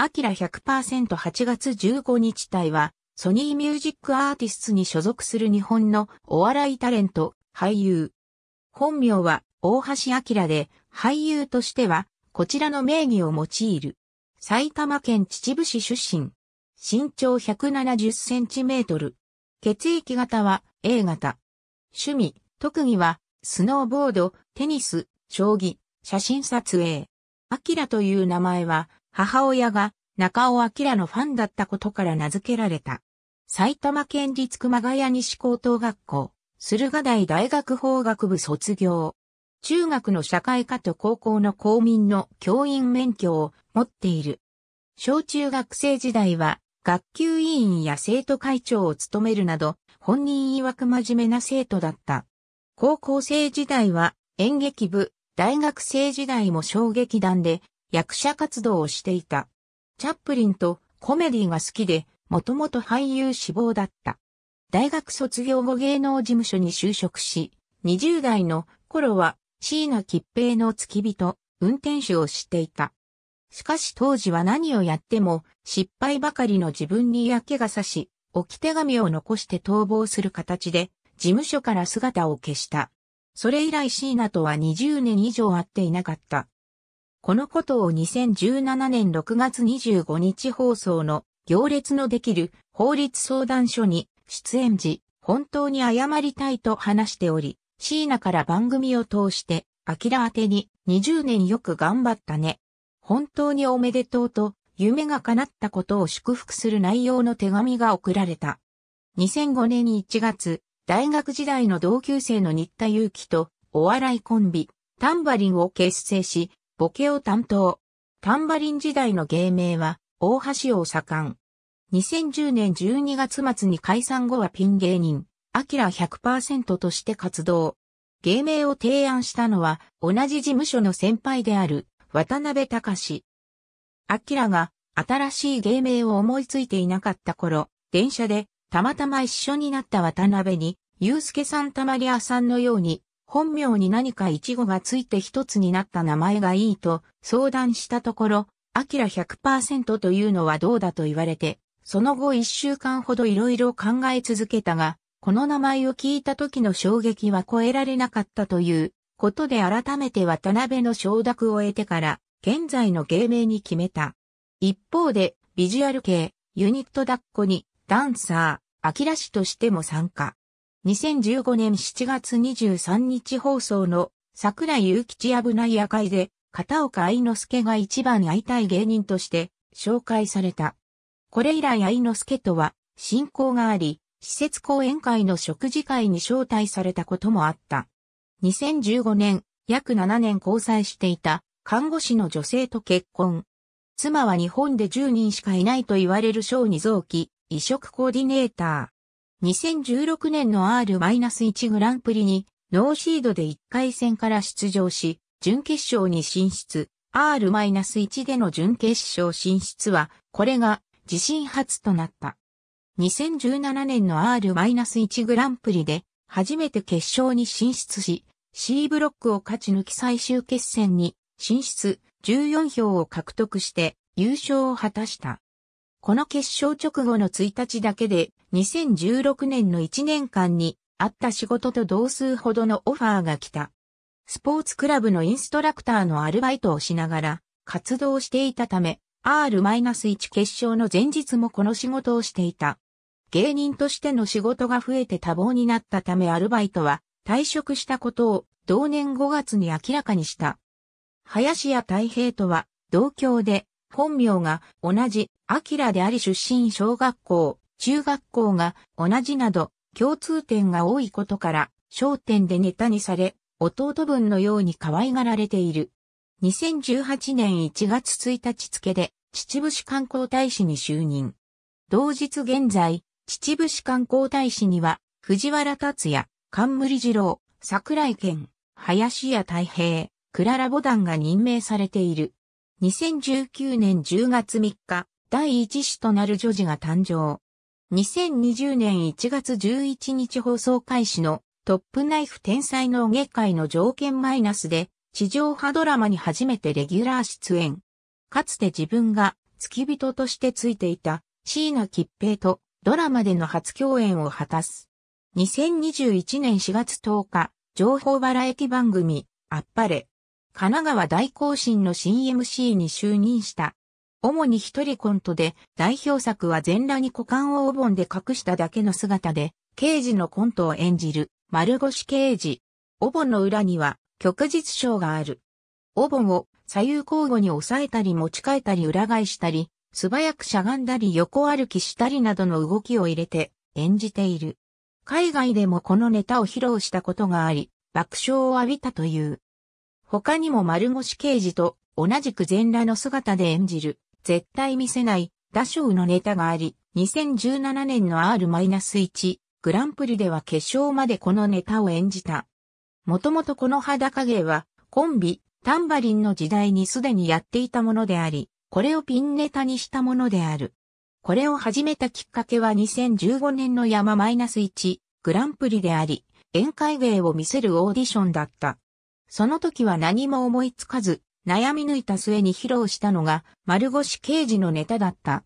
アキラ 100%8 月15日隊は、ソニーミュージックアーティストに所属する日本のお笑いタレント、俳優。本名は大橋明で、俳優としては、こちらの名義を用いる。埼玉県秩父市出身。身長170センチメートル。血液型は A 型。趣味、特技は、スノーボード、テニス、将棋、写真撮影。アキラという名前は、母親が中尾明のファンだったことから名付けられた。埼玉県立熊谷西高等学校、駿河台大学法学部卒業。中学の社会科と高校の公民の教員免許を持っている。小中学生時代は学級委員や生徒会長を務めるなど、本人曰く真面目な生徒だった。高校生時代は演劇部、大学生時代も小劇団で役者活動をしていた。チャップリンとコメディが好きで、もともと俳優志望だった。大学卒業後芸能事務所に就職し、20代の頃は椎名吉平の付き人、運転手をしていた。しかし当時は何をやっても失敗ばかりの自分に嫌気がさし、置き手紙を残して逃亡する形で事務所から姿を消した。それ以来椎名とは20年以上会っていなかった。このことを2017年6月25日放送の行列のできる法律相談所に出演時、本当に謝りたいと話しており、椎名から番組を通して、アキラ宛てに20年よく頑張ったね。本当におめでとうと、夢が叶ったことを祝福する内容の手紙が送られた。2005年1月、大学時代の同級生の新田祐樹と、お笑いコンビ、タンバリンを結成し、ボケを担当。タンバリン時代の芸名は、大橋を盛ん。2010年12月末に解散後はピン芸人、アキラ100%として活動。芸名を提案したのは、同じ事務所の先輩である、渡辺隆。アキラが、新しい芸名を思いついていなかった頃、電車で、たまたま一緒になった渡辺に、ゆうすけさんたまりあさんのように、本名に何かイチゴがついて一つになった名前がいいと相談したところ、アキラ100%というのはどうだと言われて、その後一週間ほどいろいろ考え続けたが、この名前を聞いた時の衝撃は超えられなかったということで改めて渡辺の承諾を得てから、現在の芸名に決めた。一方で、ビジュアル系、ユニット抱っこに、ダンサー、アキラ氏としても参加。2015年7月23日放送の桜井祐吉危ない夜会で片岡愛之助が一番会いたい芸人として紹介された。これ以来愛之助とは親交があり、施設講演会の食事会に招待されたこともあった。2015年、約7年交際していた看護師の女性と結婚。妻は日本で10人しかいないと言われる小児臓器移植コーディネーター。2016年の R-1 グランプリにノーシードで1回戦から出場し、準決勝に進出。R-1 での準決勝進出は、これが自身初となった。2017年の R-1 グランプリで、初めて決勝に進出し、C ブロックを勝ち抜き最終決戦に進出、14票を獲得して優勝を果たした。この決勝直後の1日だけで2016年の1年間にあった仕事と同数ほどのオファーが来た。スポーツクラブのインストラクターのアルバイトをしながら活動していたため R-1 決勝の前日もこの仕事をしていた。芸人としての仕事が増えて多忙になったためアルバイトは退職したことを同年5月に明らかにした。林家太平とは同郷で本名が同じ、アキラであり出身小学校、中学校が同じなど共通点が多いことから、焦点でネタにされ、弟分のように可愛がられている。2018年1月1日付で、秩父市観光大使に就任。同日現在、秩父市観光大使には、藤原達也、冠二郎、桜井健、林家太平、クララボダンが任命されている。2019年10月3日、第1子となる女児が誕生。2020年1月11日放送開始のトップナイフ天才の下界の条件マイナスで地上波ドラマに初めてレギュラー出演。かつて自分が付き人としてついていた椎名吉平とドラマでの初共演を果たす。2021年4月10日、情報バラエティ番組、あっぱれ、神奈川大行進の新 MC に就任した。主に一人コントで、代表作は全裸に股間をお盆で隠しただけの姿で、刑事のコントを演じる、丸腰刑事。お盆の裏には、旭日賞がある。お盆を左右交互に押さえたり持ち替えたり裏返したり、素早くしゃがんだり横歩きしたりなどの動きを入れて演じている。海外でもこのネタを披露したことがあり、爆笑を浴びたという。他にも丸越刑事と同じく全裸の姿で演じる、絶対見せない、打賞のネタがあり、2017年の R-1 グランプリでは決勝までこのネタを演じた。もともとこの裸芸は、コンビ、タンバリンの時代にすでにやっていたものであり、これをピンネタにしたものである。これを始めたきっかけは2015年の山 -1 グランプリであり、宴会芸を見せるオーディションだった。その時は何も思いつかず、悩み抜いた末に披露したのが、丸腰刑事のネタだった。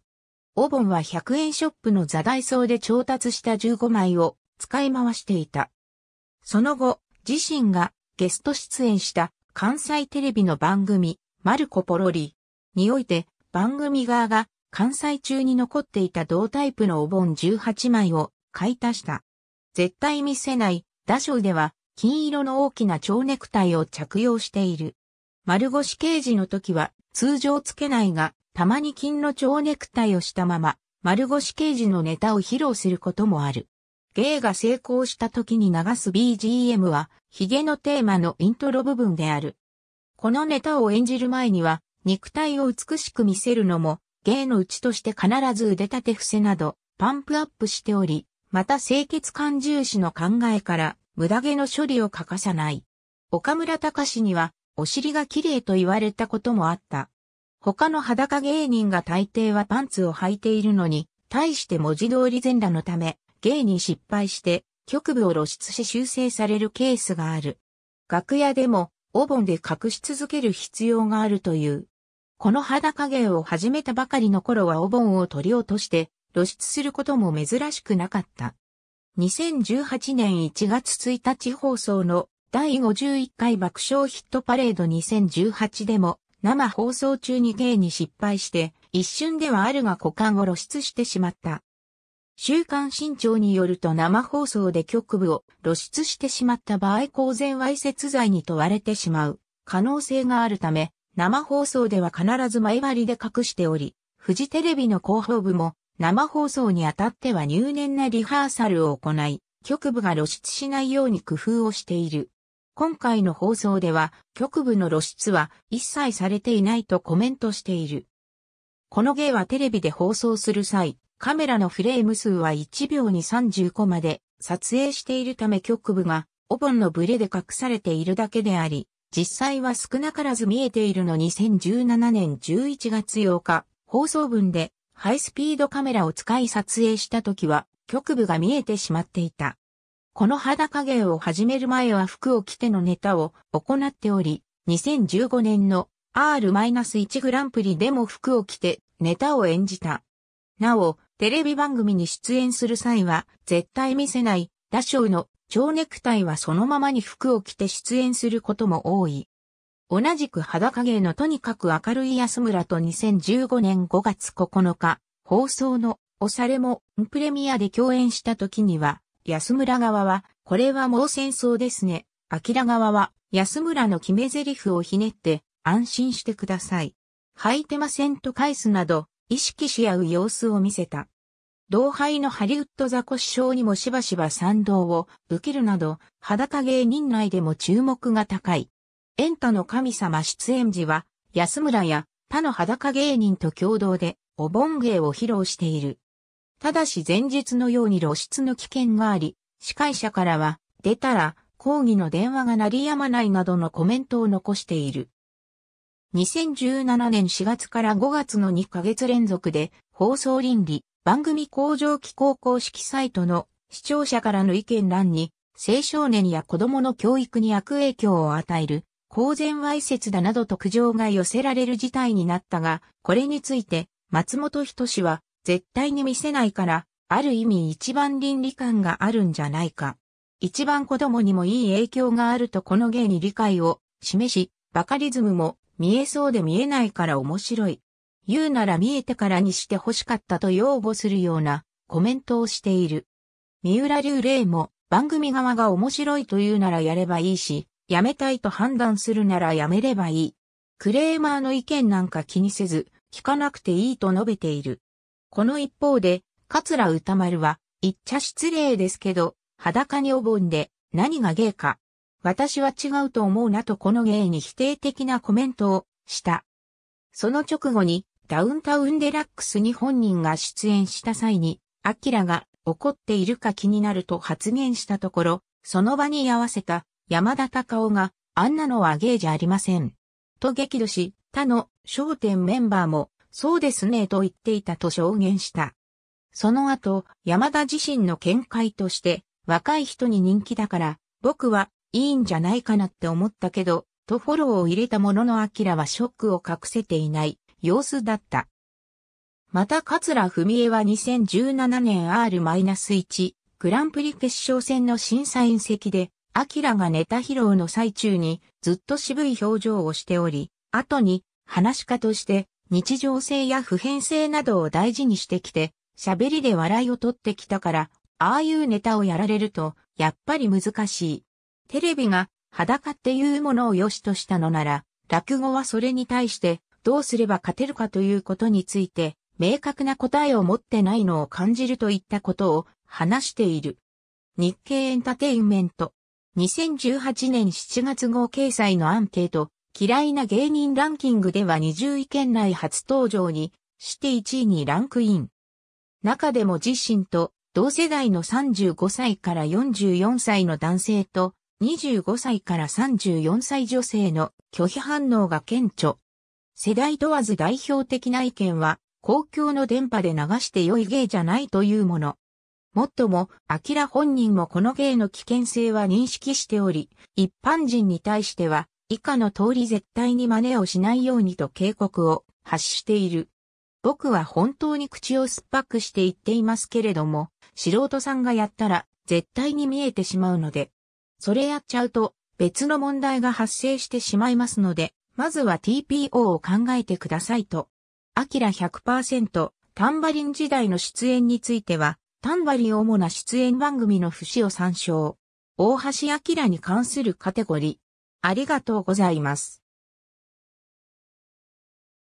お盆は100円ショップの座台層で調達した15枚を使い回していた。その後、自身がゲスト出演した関西テレビの番組、マルコポロリにおいて番組側が関西中に残っていた同タイプのお盆18枚を買い足した。絶対見せない、ダショーでは金色の大きな蝶ネクタイを着用している。丸腰刑事の時は通常つけないが、たまに金の蝶ネクタイをしたまま、丸腰刑事のネタを披露することもある。芸が成功した時に流す BGM は、ヒゲのテーマのイントロ部分である。このネタを演じる前には、肉体を美しく見せるのも、芸のうちとして必ず腕立て伏せなど、パンプアップしており、また清潔感重視の考えから、無駄毛の処理を欠かさない。岡村隆史には、お尻が綺麗と言われたこともあった。他の裸芸人が大抵はパンツを履いているのに、対して文字通り全裸のため、芸に失敗して、局部を露出し修正されるケースがある。楽屋でも、お盆で隠し続ける必要があるという。この裸芸を始めたばかりの頃はお盆を取り落として、露出することも珍しくなかった。2018年1月1日放送の第51回爆笑ヒットパレード2018でも生放送中に芸に失敗して一瞬ではあるが股間を露出してしまった。週刊新潮によると生放送で局部を露出してしまった場合公然わいせつ罪に問われてしまう可能性があるため生放送では必ず前割りで隠しており、フジテレビの広報部も生放送にあたっては入念なリハーサルを行い、局部が露出しないように工夫をしている。今回の放送では、局部の露出は一切されていないとコメントしている。この芸はテレビで放送する際、カメラのフレーム数は1秒に30個まで撮影しているため局部がお盆のブレで隠されているだけであり、実際は少なからず見えているの2017年11月8日放送分でハイスピードカメラを使い撮影した時は、局部が見えてしまっていた。この加減を始める前は服を着てのネタを行っており、2015年の R-1 グランプリでも服を着てネタを演じた。なお、テレビ番組に出演する際は、絶対見せない、ダショウの蝶ネクタイはそのままに服を着て出演することも多い。同じく裸芸のとにかく明るい安村と2015年5月9日、放送のおされもプレミアで共演した時には、安村側は、これはもう戦争ですね。明側は、安村の決め台詞をひねって、安心してください。履いてませんと返すなど、意識し合う様子を見せた。同輩のハリウッドザコシショウにもしばしば賛同を受けるなど、裸芸人内でも注目が高い。エンタの神様出演時は、安村や他の裸芸人と共同で、お盆芸を披露している。ただし前日のように露出の危険があり、司会者からは、出たら、抗議の電話が鳴りやまないなどのコメントを残している。2017年4月から5月の2ヶ月連続で、放送倫理、番組向上機構公式サイトの視聴者からの意見欄に、青少年や子供の教育に悪影響を与える公然わいせつだなどと苦情が寄せられる事態になったが、これについて、松本人志は、絶対に見せないから、ある意味一番倫理観があるんじゃないか。一番子供にもいい影響があるとこの芸に理解を示し、バカリズムも見えそうで見えないから面白い。言うなら見えてからにして欲しかったと擁護するようなコメントをしている。三浦竜霊も番組側が面白いと言うならやればいいし、やめたいと判断するならやめればいい。クレーマーの意見なんか気にせず、聞かなくていいと述べている。この一方で、桂歌丸は、言っちゃ失礼ですけど、裸にお盆で、何が芸か。私は違うと思うなとこの芸に否定的なコメントをした。その直後にダウンタウンデラックスに本人が出演した際に、アキラが怒っているか気になると発言したところ、その場に居合わせた山田隆夫が、あんなのは芸じゃありません。と激怒し、他の焦点メンバーも、そうですねと言っていたと証言した。その後、山田自身の見解として、若い人に人気だから、僕はいいんじゃないかなって思ったけど、とフォローを入れたものの明はショックを隠せていない様子だった。また桂文江は2017年 R-1 グランプリ決勝戦の審査員席でアキラがネタ披露の最中にずっと渋い表情をしており、後に話し家として日常性や普遍性などを大事にしてきて、喋りで笑いを取ってきたから、ああいうネタをやられると、やっぱり難しい。テレビが裸っていうものを良しとしたのなら、落語はそれに対してどうすれば勝てるかということについて、明確な答えを持ってないのを感じるといったことを話している。日経エンタテインメント。2018年7月号掲載のアンケート、嫌いな芸人ランキングでは20位圏内初登場にして1位にランクイン。中でも自身と同世代の35歳から44歳の男性と25歳から34歳女性の拒否反応が顕著。世代問わず代表的な意見は公共の電波で流して良い芸じゃないというもの。もっとも、アキラ本人もこの芸の危険性は認識しており、一般人に対しては、以下の通り絶対に真似をしないようにと警告を発している。僕は本当に口を酸っぱくして言っていますけれども、素人さんがやったら絶対に見えてしまうので、それやっちゃうと別の問題が発生してしまいますので、まずは TPO を考えてくださいと。アキラ100%、タンバリン時代の出演については、タバリり主な出演番組の節を参照。大橋明に関するカテゴリー。ありがとうございます。